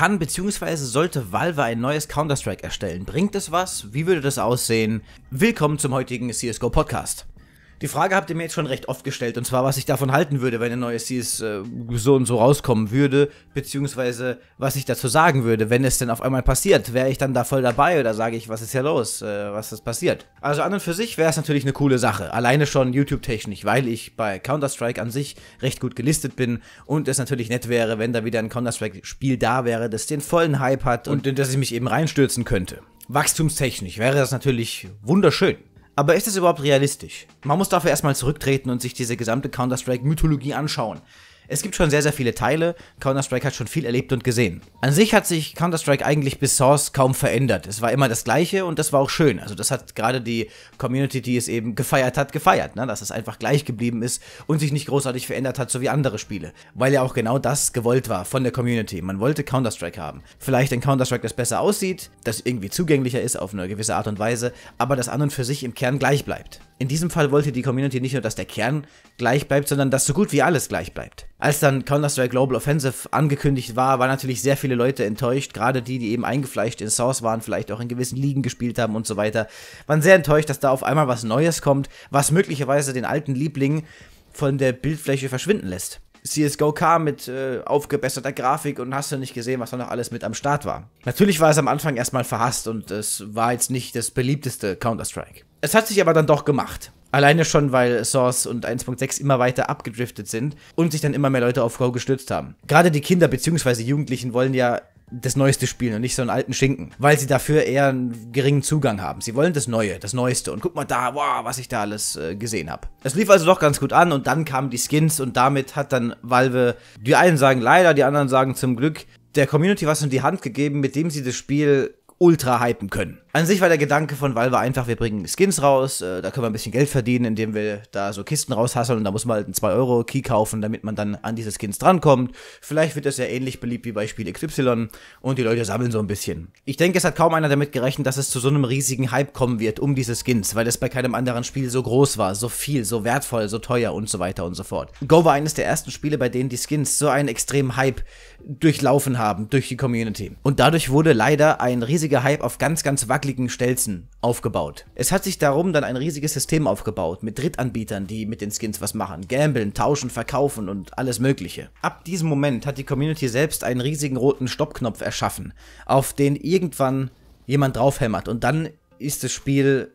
kann bzw. sollte Valve ein neues Counter-Strike erstellen? Bringt es was? Wie würde das aussehen? Willkommen zum heutigen CSGO Podcast. Die Frage habt ihr mir jetzt schon recht oft gestellt, und zwar, was ich davon halten würde, wenn ein neues Seas äh, so und so rauskommen würde, beziehungsweise was ich dazu sagen würde, wenn es denn auf einmal passiert. Wäre ich dann da voll dabei oder sage ich, was ist hier los, äh, was ist passiert? Also an und für sich wäre es natürlich eine coole Sache, alleine schon YouTube-technisch, weil ich bei Counter-Strike an sich recht gut gelistet bin und es natürlich nett wäre, wenn da wieder ein Counter-Strike-Spiel da wäre, das den vollen Hype hat und in das ich mich eben reinstürzen könnte. Wachstumstechnisch wäre das natürlich wunderschön. Aber ist das überhaupt realistisch? Man muss dafür erstmal zurücktreten und sich diese gesamte Counter-Strike-Mythologie anschauen. Es gibt schon sehr, sehr viele Teile. Counter-Strike hat schon viel erlebt und gesehen. An sich hat sich Counter-Strike eigentlich bis Source kaum verändert. Es war immer das Gleiche und das war auch schön. Also das hat gerade die Community, die es eben gefeiert hat, gefeiert, ne? dass es einfach gleich geblieben ist und sich nicht großartig verändert hat, so wie andere Spiele. Weil ja auch genau das gewollt war von der Community. Man wollte Counter-Strike haben. Vielleicht ein Counter-Strike, das besser aussieht, das irgendwie zugänglicher ist auf eine gewisse Art und Weise, aber das an und für sich im Kern gleich bleibt in diesem Fall wollte die Community nicht nur, dass der Kern gleich bleibt, sondern dass so gut wie alles gleich bleibt. Als dann Counter-Strike Global Offensive angekündigt war, waren natürlich sehr viele Leute enttäuscht, gerade die, die eben eingefleischt in Source waren, vielleicht auch in gewissen Ligen gespielt haben und so weiter, waren sehr enttäuscht, dass da auf einmal was Neues kommt, was möglicherweise den alten Liebling von der Bildfläche verschwinden lässt. CSGO kam mit äh, aufgebesserter Grafik und hast du nicht gesehen, was da noch alles mit am Start war. Natürlich war es am Anfang erstmal verhasst und es war jetzt nicht das beliebteste Counter-Strike. Es hat sich aber dann doch gemacht. Alleine schon, weil Source und 1.6 immer weiter abgedriftet sind und sich dann immer mehr Leute auf Go gestürzt haben. Gerade die Kinder bzw. Jugendlichen wollen ja das Neueste spielen und nicht so einen alten Schinken, weil sie dafür eher einen geringen Zugang haben. Sie wollen das Neue, das Neueste und guck mal da, wow, was ich da alles äh, gesehen habe. Es lief also doch ganz gut an und dann kamen die Skins und damit hat dann Valve, die einen sagen leider, die anderen sagen zum Glück, der Community was in die Hand gegeben, mit dem sie das Spiel ultra hypen können. An sich war der Gedanke von Valve einfach, wir bringen Skins raus, äh, da können wir ein bisschen Geld verdienen, indem wir da so Kisten raushasseln und da muss man halt einen 2-Euro-Key kaufen, damit man dann an diese Skins drankommt. Vielleicht wird das ja ähnlich beliebt wie bei Spiel XY und die Leute sammeln so ein bisschen. Ich denke, es hat kaum einer damit gerechnet, dass es zu so einem riesigen Hype kommen wird um diese Skins, weil es bei keinem anderen Spiel so groß war, so viel, so wertvoll, so teuer und so weiter und so fort. Go war eines der ersten Spiele, bei denen die Skins so einen extremen Hype durchlaufen haben durch die Community. Und dadurch wurde leider ein riesiger Hype auf ganz, ganz wackeligen hakligen Stelzen aufgebaut. Es hat sich darum dann ein riesiges System aufgebaut mit Drittanbietern, die mit den Skins was machen, gambeln, tauschen, verkaufen und alles mögliche. Ab diesem Moment hat die Community selbst einen riesigen roten Stoppknopf erschaffen, auf den irgendwann jemand draufhämmert und dann ist das Spiel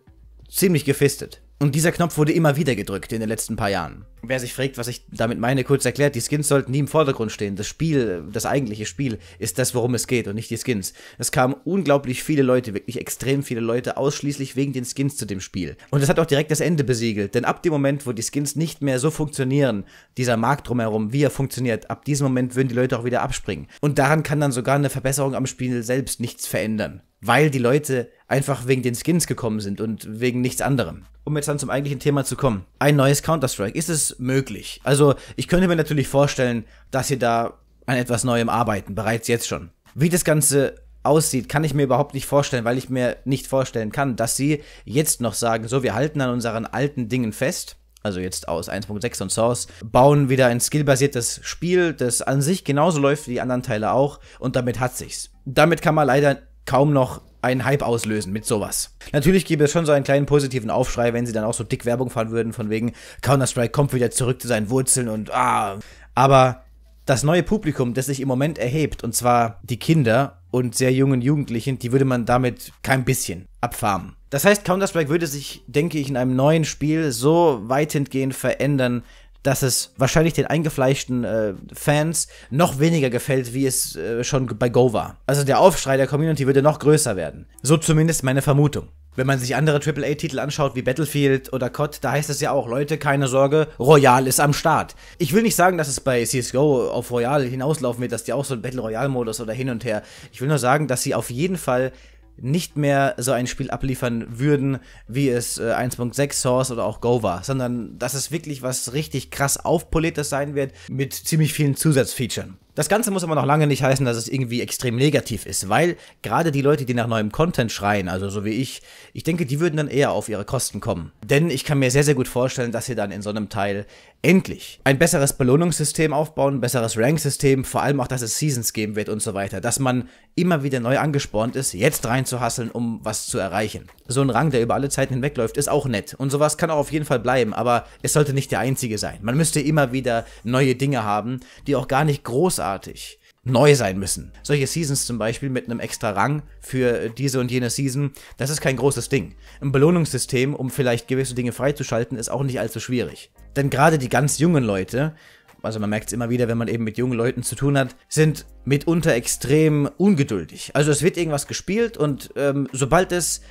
ziemlich gefistet. Und dieser Knopf wurde immer wieder gedrückt in den letzten paar Jahren. Wer sich fragt, was ich damit meine, kurz erklärt, die Skins sollten nie im Vordergrund stehen. Das Spiel, das eigentliche Spiel, ist das, worum es geht und nicht die Skins. Es kamen unglaublich viele Leute, wirklich extrem viele Leute, ausschließlich wegen den Skins zu dem Spiel. Und es hat auch direkt das Ende besiegelt, denn ab dem Moment, wo die Skins nicht mehr so funktionieren, dieser Markt drumherum, wie er funktioniert, ab diesem Moment würden die Leute auch wieder abspringen. Und daran kann dann sogar eine Verbesserung am Spiel selbst nichts verändern weil die Leute einfach wegen den Skins gekommen sind und wegen nichts anderem. Um jetzt dann zum eigentlichen Thema zu kommen. Ein neues Counter-Strike. Ist es durchaus möglich. Also ich könnte mir natürlich vorstellen, dass sie da an etwas Neuem arbeiten, bereits jetzt schon. Wie das Ganze aussieht, kann ich mir überhaupt nicht vorstellen, weil ich mir nicht vorstellen kann, dass sie jetzt noch sagen, so, wir halten an unseren alten Dingen fest. Also jetzt aus 1.6 und Source, bauen wieder ein skillbasiertes Spiel, das an sich genauso läuft wie die anderen Teile auch und damit hat sich's. Damit kann man leider kaum noch einen Hype auslösen mit sowas. Natürlich gäbe es schon so einen kleinen positiven Aufschrei, wenn sie dann auch so dick Werbung fahren würden, von wegen Counter-Strike kommt wieder zurück zu seinen Wurzeln und ah. Aber das neue Publikum, das sich im Moment erhebt, und zwar die Kinder und sehr jungen Jugendlichen, die würde man damit kein bisschen abfarmen. Das heißt, Counter-Strike würde sich, denke ich, in einem neuen Spiel so weitentgehend verändern, dass es wahrscheinlich den eingefleischten äh, Fans noch weniger gefällt, wie es äh, schon bei Go war. Also der Aufschrei der Community würde noch größer werden. So zumindest meine Vermutung. Wenn man sich andere AAA-Titel anschaut wie Battlefield oder COD, da heißt es ja auch, Leute, keine Sorge, Royal ist am Start. Ich will nicht sagen, dass es bei CSGO auf Royal hinauslaufen wird, dass die auch so einen Battle royal modus oder hin und her. Ich will nur sagen, dass sie auf jeden Fall nicht mehr so ein Spiel abliefern würden, wie es äh, 1.6 Source oder auch Go war, sondern dass es wirklich was richtig krass aufpoliertes sein wird mit ziemlich vielen Zusatzfeaturen. Das Ganze muss aber noch lange nicht heißen, dass es irgendwie extrem negativ ist, weil gerade die Leute, die nach neuem Content schreien, also so wie ich, ich denke, die würden dann eher auf ihre Kosten kommen. Denn ich kann mir sehr, sehr gut vorstellen, dass sie dann in so einem Teil endlich ein besseres Belohnungssystem aufbauen, ein besseres Ranksystem, vor allem auch, dass es Seasons geben wird und so weiter, dass man immer wieder neu angespornt ist, jetzt reinzuhasseln, um was zu erreichen. So ein Rang, der über alle Zeiten hinwegläuft, ist auch nett und sowas kann auch auf jeden Fall bleiben, aber es sollte nicht der einzige sein. Man müsste immer wieder neue Dinge haben, die auch gar nicht großartig großartig neu sein müssen. Solche Seasons zum Beispiel mit einem extra Rang für diese und jene Season, das ist kein großes Ding. Ein Belohnungssystem, um vielleicht gewisse Dinge freizuschalten, ist auch nicht allzu schwierig. Denn gerade die ganz jungen Leute, also man merkt es immer wieder, wenn man eben mit jungen Leuten zu tun hat, sind mitunter extrem ungeduldig. Also es wird irgendwas gespielt und ähm, sobald es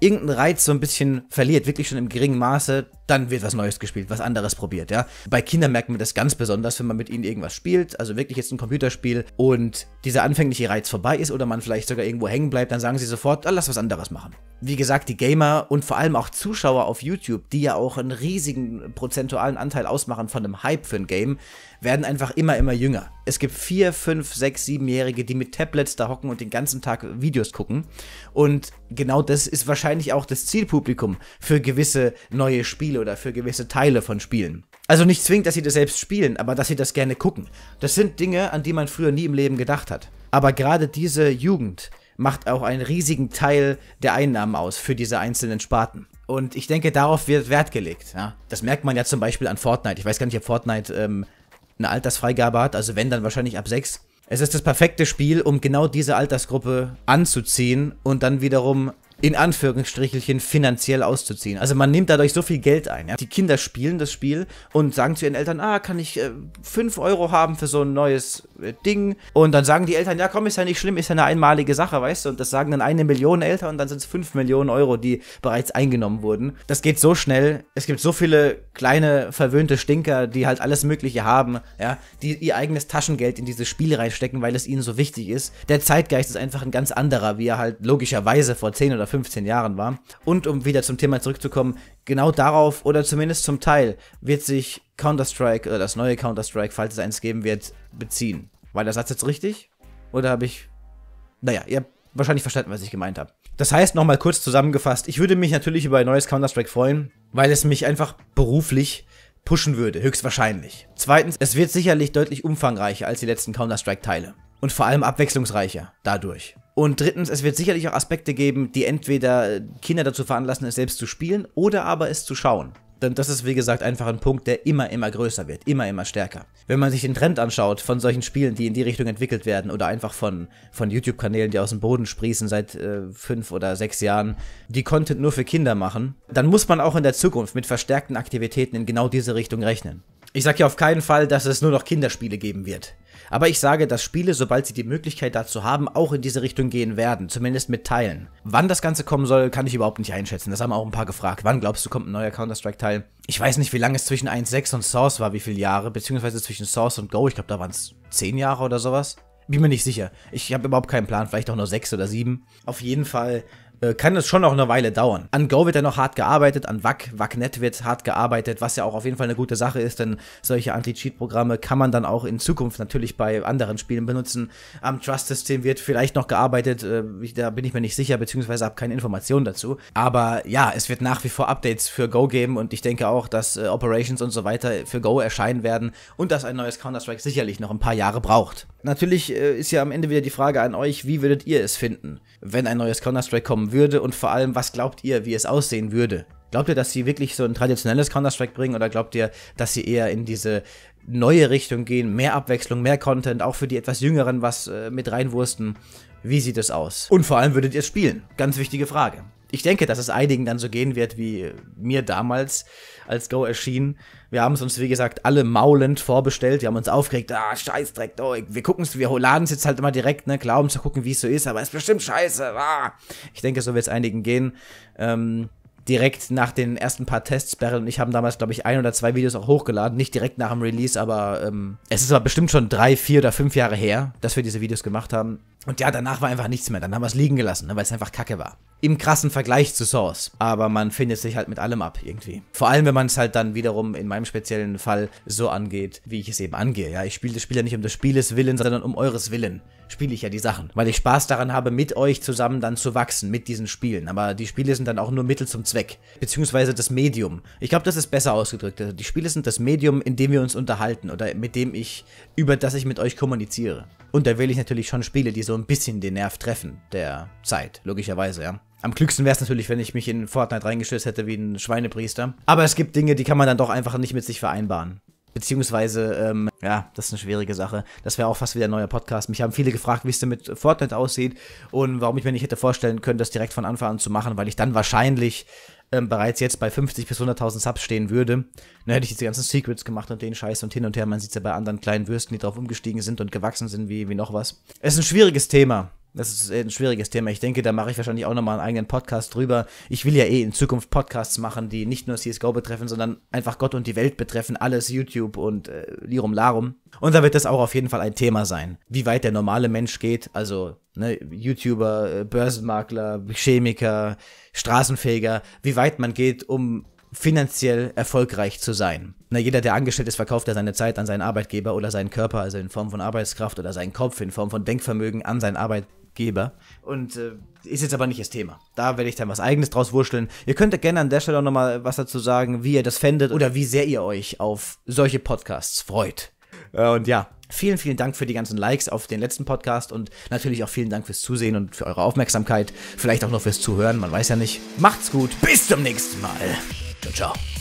irgendeinen Reiz so ein bisschen verliert, wirklich schon im geringen Maße, dann wird was Neues gespielt, was anderes probiert, ja. Bei Kindern merkt man das ganz besonders, wenn man mit ihnen irgendwas spielt, also wirklich jetzt ein Computerspiel und dieser anfängliche Reiz vorbei ist oder man vielleicht sogar irgendwo hängen bleibt, dann sagen sie sofort, ah, lass was anderes machen wie gesagt, die Gamer und vor allem auch Zuschauer auf YouTube, die ja auch einen riesigen prozentualen Anteil ausmachen von einem Hype für ein Game, werden einfach immer, immer jünger. Es gibt vier, fünf, sechs, siebenjährige, die mit Tablets da hocken und den ganzen Tag Videos gucken. Und genau das ist wahrscheinlich auch das Zielpublikum für gewisse neue Spiele oder für gewisse Teile von Spielen. Also nicht zwingend, dass sie das selbst spielen, aber dass sie das gerne gucken. Das sind Dinge, an die man früher nie im Leben gedacht hat. Aber gerade diese Jugend, macht auch einen riesigen Teil der Einnahmen aus für diese einzelnen Sparten. Und ich denke, darauf wird Wert gelegt. Ja? Das merkt man ja zum Beispiel an Fortnite. Ich weiß gar nicht, ob Fortnite ähm, eine Altersfreigabe hat, also wenn, dann wahrscheinlich ab 6. Es ist das perfekte Spiel, um genau diese Altersgruppe anzuziehen und dann wiederum in Anführungsstrichelchen finanziell auszuziehen. Also man nimmt dadurch so viel Geld ein. Ja? Die Kinder spielen das Spiel und sagen zu ihren Eltern, ah, kann ich 5 äh, Euro haben für so ein neues äh, Ding? Und dann sagen die Eltern, ja komm, ist ja nicht schlimm, ist ja eine einmalige Sache, weißt du? Und das sagen dann eine Million Eltern und dann sind es 5 Millionen Euro, die bereits eingenommen wurden. Das geht so schnell. Es gibt so viele kleine, verwöhnte Stinker, die halt alles Mögliche haben, ja, die ihr eigenes Taschengeld in dieses Spiel reinstecken, weil es ihnen so wichtig ist. Der Zeitgeist ist einfach ein ganz anderer, wie er halt logischerweise vor 10 oder 15 Jahren war. Und um wieder zum Thema zurückzukommen, genau darauf oder zumindest zum Teil wird sich Counter-Strike, oder das neue Counter-Strike, falls es eins geben wird, beziehen. War der Satz jetzt richtig? Oder habe ich. Naja, ihr habt wahrscheinlich verstanden, was ich gemeint habe. Das heißt, nochmal kurz zusammengefasst, ich würde mich natürlich über ein neues Counter-Strike freuen, weil es mich einfach beruflich pushen würde, höchstwahrscheinlich. Zweitens, es wird sicherlich deutlich umfangreicher als die letzten Counter-Strike-Teile und vor allem abwechslungsreicher dadurch. Und drittens, es wird sicherlich auch Aspekte geben, die entweder Kinder dazu veranlassen, es selbst zu spielen oder aber es zu schauen. Denn das ist, wie gesagt, einfach ein Punkt, der immer, immer größer wird, immer, immer stärker. Wenn man sich den Trend anschaut von solchen Spielen, die in die Richtung entwickelt werden oder einfach von, von YouTube-Kanälen, die aus dem Boden sprießen seit äh, fünf oder sechs Jahren, die Content nur für Kinder machen, dann muss man auch in der Zukunft mit verstärkten Aktivitäten in genau diese Richtung rechnen. Ich sage ja auf keinen Fall, dass es nur noch Kinderspiele geben wird. Aber ich sage, dass Spiele, sobald sie die Möglichkeit dazu haben, auch in diese Richtung gehen werden, zumindest mit Teilen. Wann das Ganze kommen soll, kann ich überhaupt nicht einschätzen. Das haben auch ein paar gefragt. Wann glaubst du, kommt ein neuer Counter-Strike-Teil? Ich weiß nicht, wie lange es zwischen 1.6 und Source war, wie viele Jahre, beziehungsweise zwischen Source und Go. Ich glaube, da waren es 10 Jahre oder sowas bin mir nicht sicher. Ich habe überhaupt keinen Plan, vielleicht auch nur 6 oder 7. Auf jeden Fall äh, kann es schon noch eine Weile dauern. An Go wird ja noch hart gearbeitet, an WAC, WACnet wird hart gearbeitet, was ja auch auf jeden Fall eine gute Sache ist, denn solche Anti-Cheat-Programme kann man dann auch in Zukunft natürlich bei anderen Spielen benutzen. Am Trust-System wird vielleicht noch gearbeitet, äh, da bin ich mir nicht sicher, beziehungsweise habe keine Informationen dazu. Aber ja, es wird nach wie vor Updates für Go geben und ich denke auch, dass äh, Operations und so weiter für Go erscheinen werden und dass ein neues Counter-Strike sicherlich noch ein paar Jahre braucht. Natürlich ist ja am Ende wieder die Frage an euch, wie würdet ihr es finden, wenn ein neues Counter-Strike kommen würde und vor allem, was glaubt ihr, wie es aussehen würde? Glaubt ihr, dass sie wirklich so ein traditionelles Counter-Strike bringen oder glaubt ihr, dass sie eher in diese neue Richtung gehen, mehr Abwechslung, mehr Content, auch für die etwas Jüngeren was äh, mit reinwursten? Wie sieht es aus? Und vor allem würdet ihr es spielen? Ganz wichtige Frage ich denke, dass es einigen dann so gehen wird wie mir damals, als Go erschien. Wir haben es uns, wie gesagt, alle maulend vorbestellt. Wir haben uns aufgeregt, ah, Scheißdreck, oh, wir gucken es, wir laden es jetzt halt immer direkt, ne, Glauben zu gucken, wie es so ist, aber es ist bestimmt scheiße. Ah. Ich denke, so wird es einigen gehen. Ähm, direkt nach den ersten paar Tests, Beryl und ich haben damals, glaube ich, ein oder zwei Videos auch hochgeladen. Nicht direkt nach dem Release, aber ähm, es ist aber bestimmt schon drei, vier oder fünf Jahre her, dass wir diese Videos gemacht haben. Und ja, danach war einfach nichts mehr. Dann haben wir es liegen gelassen, ne, weil es einfach kacke war im krassen Vergleich zu Source. Aber man findet sich halt mit allem ab irgendwie. Vor allem, wenn man es halt dann wiederum in meinem speziellen Fall so angeht, wie ich es eben angehe. Ja, ich spiele das Spiel ja nicht um des Spieles Willen, sondern um eures Willen spiele ich ja die Sachen, weil ich Spaß daran habe, mit euch zusammen dann zu wachsen, mit diesen Spielen. Aber die Spiele sind dann auch nur Mittel zum Zweck, beziehungsweise das Medium. Ich glaube, das ist besser ausgedrückt. Also die Spiele sind das Medium, in dem wir uns unterhalten oder mit dem ich, über das ich mit euch kommuniziere. Und da wähle ich natürlich schon Spiele, die so ein bisschen den Nerv treffen, der Zeit, logischerweise, ja. Am klügsten wäre es natürlich, wenn ich mich in Fortnite reingeschützt hätte wie ein Schweinepriester. Aber es gibt Dinge, die kann man dann doch einfach nicht mit sich vereinbaren. Beziehungsweise, ähm, ja, das ist eine schwierige Sache. Das wäre auch fast wieder ein neuer Podcast. Mich haben viele gefragt, wie es denn mit Fortnite aussieht und warum ich mir nicht hätte vorstellen können, das direkt von Anfang an zu machen, weil ich dann wahrscheinlich ähm, bereits jetzt bei 50 bis 100.000 Subs stehen würde. Dann hätte ich diese ganzen Secrets gemacht und den Scheiß und hin und her. Man sieht es ja bei anderen kleinen Würsten, die drauf umgestiegen sind und gewachsen sind, wie, wie noch was. Es ist ein schwieriges Thema. Das ist ein schwieriges Thema. Ich denke, da mache ich wahrscheinlich auch nochmal einen eigenen Podcast drüber. Ich will ja eh in Zukunft Podcasts machen, die nicht nur CSGO betreffen, sondern einfach Gott und die Welt betreffen. Alles YouTube und äh, Lirum Larum. Und da wird das auch auf jeden Fall ein Thema sein. Wie weit der normale Mensch geht, also ne, YouTuber, äh, Börsenmakler, Chemiker, Straßenfeger, wie weit man geht, um finanziell erfolgreich zu sein. Na, jeder, der angestellt ist, verkauft ja seine Zeit an seinen Arbeitgeber oder seinen Körper, also in Form von Arbeitskraft oder seinen Kopf in Form von Denkvermögen an seinen Arbeitgeber. Geber. Und äh, ist jetzt aber nicht das Thema. Da werde ich dann was eigenes draus wurschteln. Ihr könnt gerne an der Stelle auch nochmal was dazu sagen, wie ihr das fändet oder wie sehr ihr euch auf solche Podcasts freut. Äh, und ja, vielen, vielen Dank für die ganzen Likes auf den letzten Podcast und natürlich auch vielen Dank fürs Zusehen und für eure Aufmerksamkeit. Vielleicht auch noch fürs Zuhören, man weiß ja nicht. Macht's gut, bis zum nächsten Mal. Ciao, ciao.